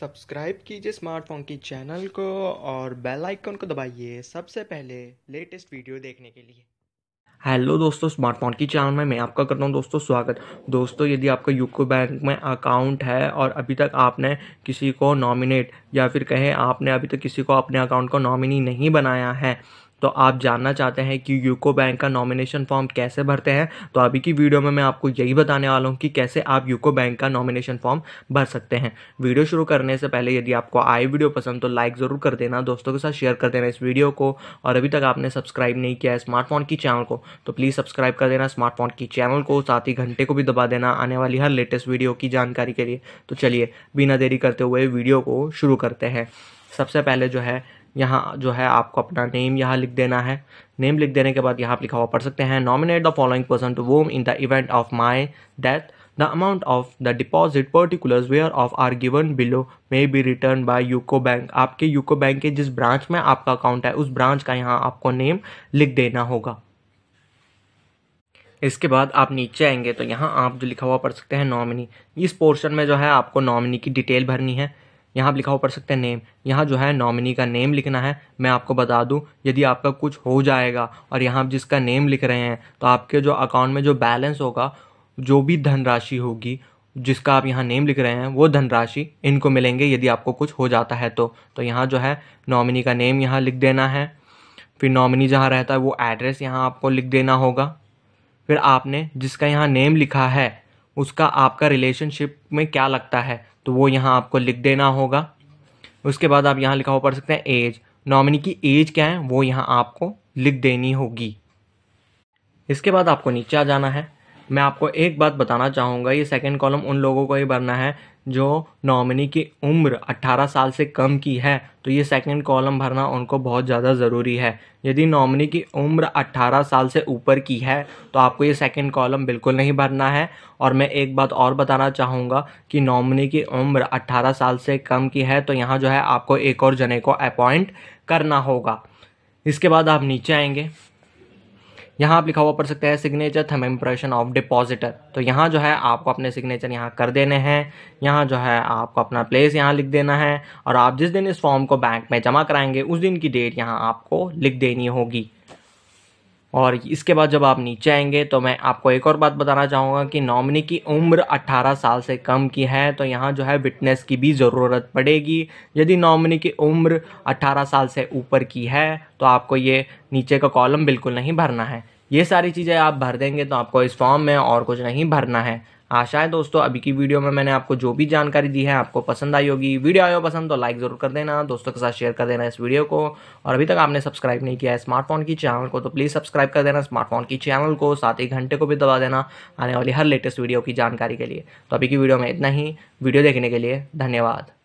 subscribe कीजिए smartphone की channel को और बेल आइकन को दबाइए सबसे पहले लेटेस्ट वीडियो देखने के लिए हेलो दोस्तों स्मार्टफोन की चैनल में मैं आपका करता हूं दोस्तों स्वागत दोस्तों यदि आपका यूको बैंक में अकाउंट है और अभी तक आपने किसी को नॉमिनेट या फिर कहें आपने अभी तक किसी को अपने अकाउंट को नॉमिनी नहीं बनाया है तो आप जानना चाहते हैं कि यूको बैंक का नॉमिनेशन फॉर्म कैसे भरते हैं तो अभी की वीडियो में मैं आपको यही बताने वाला हूँ कि कैसे आप यूको बैंक का नॉमिनेशन फॉर्म भर सकते हैं वीडियो शुरू करने से पहले यदि आपको आई वीडियो पसंद तो लाइक ज़रूर कर देना दोस्तों के साथ शेयर कर देना इस वीडियो को और अभी तक आपने सब्सक्राइब नहीं किया है स्मार्टफोन की चैनल को तो प्लीज़ सब्सक्राइब कर देना स्मार्टफोन की चैनल को साथ ही घंटे को भी दबा देना आने वाली हर लेटेस्ट वीडियो की जानकारी के लिए तो चलिए बिना देरी करते हुए वीडियो को शुरू करते हैं सबसे पहले जो है यहाँ जो है आपको अपना नेम यहाँ लिख देना है नेम लिख देने के बाद यहाँ आप लिखा हुआ पढ़ सकते हैं nominate the following person to whom in the event of my death amount of the deposit deposit whereof are given below may be return by UCO bank आपके यूको बैंक के जिस ब्रांच में आपका अकाउंट है उस ब्रांच का यहाँ आपको नेम लिख देना होगा इसके बाद आप नीचे आएंगे तो यहाँ आप जो लिखा हुआ पढ़ सकते हैं नॉमिनी इस पोर्शन में जो है आपको नॉमिनी की डिटेल भरनी है यहाँ आप लिखा हो पढ़ सकते हैं नेम यहाँ जो है नॉमिनी का नेम लिखना है मैं आपको बता दूँ यदि आपका कुछ हो जाएगा और यहाँ आप जिसका नेम लिख रहे हैं तो आपके जो अकाउंट में जो बैलेंस होगा जो भी धनराशि होगी जिसका आप यहाँ नेम लिख रहे हैं वो धनराशि इनको मिलेंगे यदि आपको कुछ हो जाता है तो तो यहाँ जो है नॉमिनी का नेम यहाँ लिख देना है फिर नॉमिनी जहाँ रहता है वो एड्रेस यहाँ आपको लिख देना होगा फिर आपने जिसका यहाँ नेम लिखा है उसका आपका रिलेशनशिप में क्या लगता है तो वो यहाँ आपको लिख देना होगा उसके बाद आप यहाँ लिखा हुआ पढ़ सकते हैं एज नॉमिनी की एज क्या है वो यहाँ आपको लिख देनी होगी इसके बाद आपको नीचे आ जाना है मैं आपको एक बात बताना चाहूँगा ये सेकेंड कॉलम उन लोगों को ही भरना है जो नॉमिनी की उम्र 18 साल से कम की है तो ये सेकेंड कॉलम भरना उनको बहुत ज़्यादा ज़रूरी है यदि नॉमिनी की उम्र 18 साल से ऊपर की है तो आपको ये सेकेंड कॉलम बिल्कुल नहीं भरना है और मैं एक बात और बताना चाहूँगा कि नॉमिनी की उम्र 18 साल से कम की है तो यहाँ जो है आपको एक और जने को अपॉइंट करना होगा इसके बाद आप नीचे आएंगे यहाँ आप लिखा हुआ पढ़ सकते हैं signature thumb impression of depositor तो यहाँ जो है आपको अपने सिग्नेचर यहाँ कर देने हैं यहाँ जो है आपको अपना प्लेस यहाँ लिख देना है और आप जिस दिन इस फॉर्म को बैंक में जमा कराएंगे उस दिन की डेट यहाँ आपको लिख देनी होगी और इसके बाद जब आप नीचे आएंगे तो मैं आपको एक और बात बताना चाहूँगा कि नॉमिनी की उम्र 18 साल से कम की है तो यहाँ जो है विटनेस की भी ज़रूरत पड़ेगी यदि नॉमिनी की उम्र 18 साल से ऊपर की है तो आपको ये नीचे का कॉलम बिल्कुल नहीं भरना है ये सारी चीज़ें आप भर देंगे तो आपको इस फॉर्म में और कुछ नहीं भरना है आशा है दोस्तों अभी की वीडियो में मैंने आपको जो भी जानकारी दी है आपको पसंद आई होगी वीडियो आयो पसंद तो लाइक ज़रूर कर देना दोस्तों के साथ शेयर कर देना इस वीडियो को और अभी तक आपने सब्सक्राइब नहीं किया है स्मार्टफोन की चैनल को तो प्लीज़ सब्सक्राइब कर देना स्मार्टफोन की चैनल को साथ ही घंटे को भी दबा देना आने वाली हर लेटेस्ट वीडियो की जानकारी के लिए तो अभी की वीडियो में इतना ही वीडियो देखने के लिए धन्यवाद